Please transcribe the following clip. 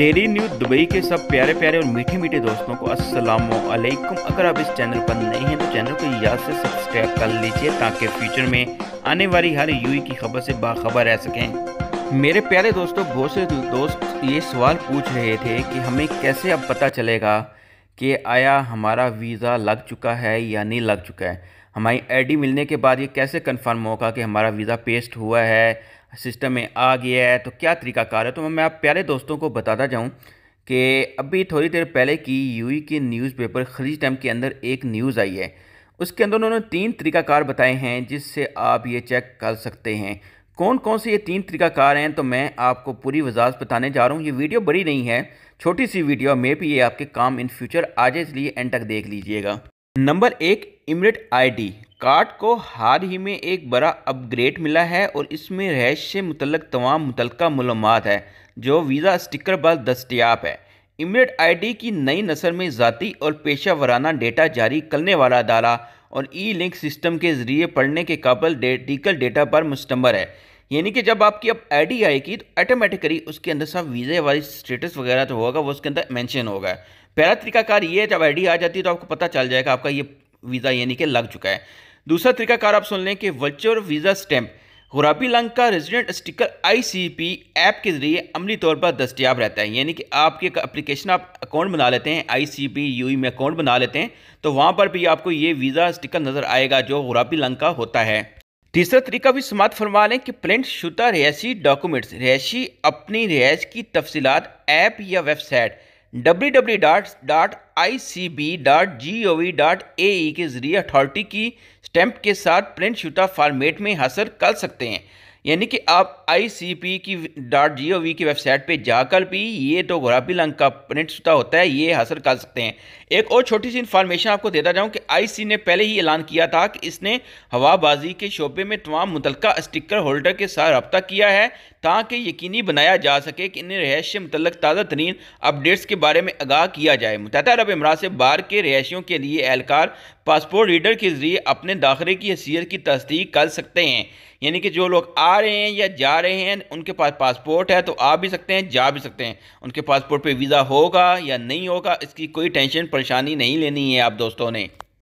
daily news Dubai के सब प्यारे प्यारे और मीठे मीठे दोस्तों को अस्सलाम वालेकुम अगर आप इस चैनल पर नए हैं तो चैनल को याद से सब्सक्राइब कर लीजिए ताकि फ्यूचर में आने वाली हर यूई की खबर से बाखबर रह सकें मेरे प्यारे दोस्तों बहुत से दोस्त ये सवाल पूछ रहे थे कि हमें कैसे अब पता चलेगा कि आया हमारा वीज़ा लग चुका है या नहीं लग चुका है हमारी आई मिलने के बाद ये कैसे कन्फर्म होगा कि हमारा वीज़ा पेस्ट हुआ है सिस्टम में आ गया है तो क्या तरीकाकार है तो मैं आप प्यारे दोस्तों को बताता जाऊँ कि अभी थोड़ी देर पहले की यू के न्यूज़पेपर खरीज टाइम के अंदर एक न्यूज़ आई है उसके अंदर उन्होंने तीन तरीकाकार बताए हैं जिससे आप ये चेक कर सकते हैं कौन कौन से ये तीन तरीकाकार हैं तो मैं आपको पूरी वजात बताने जा रहा हूँ ये वीडियो बड़ी नहीं है छोटी सी वीडियो मे भी ये आपके काम इन फ्यूचर आज इसलिए एंड तक देख लीजिएगा नंबर एक इमरेट आईडी कार्ड को हाल ही में एक बड़ा अपग्रेड मिला है और इसमें रहस्य से मुतलक तमाम मुतलका मलूम है जो वीज़ा स्टिकर पर दस्तियाब है इमरेट आईडी की नई नसल में जतीी और पेशा वराना डेटा जारी करने वाला अदारा और ई लिंक सिस्टम के ज़रिए पढ़ने के काबल डिजिटल डेटा पर मुस्तमर है यानी कि जब आपकी अब आई आएगी तो ऑटोमेटिकली उसके अंदर सब वीज़े वाली स्टेटस वगैरह तो होगा वो उसके अंदर मैंशन होगा पहला तरीकाकार ये है जब आईडी आ जाती है तो आपको पता चल जाएगा आपका ये वीज़ा यानी कि लग चुका है दूसरा तरीकाकार आप सुन लें कि वर्चुअल वीज़ा स्टैम्प गुराबी लंग का रेजिडेंट स्टिकर आई ऐप के ज़रिए अमली तौर पर दस्तियाब रहता है यानी कि आपकी एक अप्लीकेशन आप अकाउंट बना लेते हैं पी यू e में अकाउंट बना लेते हैं तो वहाँ पर भी आपको ये वीज़ा स्टिकर नज़र आएगा जो गुराबी लंग का होता है तीसरा तरीका भी समाप्त फरमा लें कि प्रिंट शुदा रिहायशी डॉक्यूमेंट्स रिहायशी अपनी रिहायश की तफसीत ऐप या website W W dot dot I C B dot G O V dot A E के जरिए अथॉरिटी की स्टैंप के साथ प्रिंट शूटा फॉर्मेट में हासिल कर सकते हैं यानी कि आप आईसीपी की डॉट जी की वेबसाइट पे जाकर भी ये तो गुलाबी रंग का प्रिंट सुता होता है ये हासिल कर सकते हैं एक और छोटी सी इन्फॉर्मेशन आपको देता जाऊँ कि आईसी ने पहले ही ऐलान किया था कि इसने हवाबाजी के शोबे में तमाम मुतलका स्टिकर होल्डर के साथ रबता किया है ताकि यकीनी बनाया जा सके कि इन्हें रहायश से मुतल ताज़ा तरीन अपडेट्स के बारे में आगाह किया जाए मुतहदा अरब इमरान से बाहर के रहायशियों के लिए एहलकार पासपोर्ट रीडर के ज़रिए अपने दाखिले की हैसियत की तस्दीक कर सकते हैं यानी कि जो लोग आ रहे हैं या जा रहे हैं उनके पास पासपोर्ट है तो आ भी सकते हैं जा भी सकते हैं उनके पासपोर्ट पे वीज़ा होगा या नहीं होगा इसकी कोई टेंशन परेशानी नहीं लेनी है आप दोस्तों ने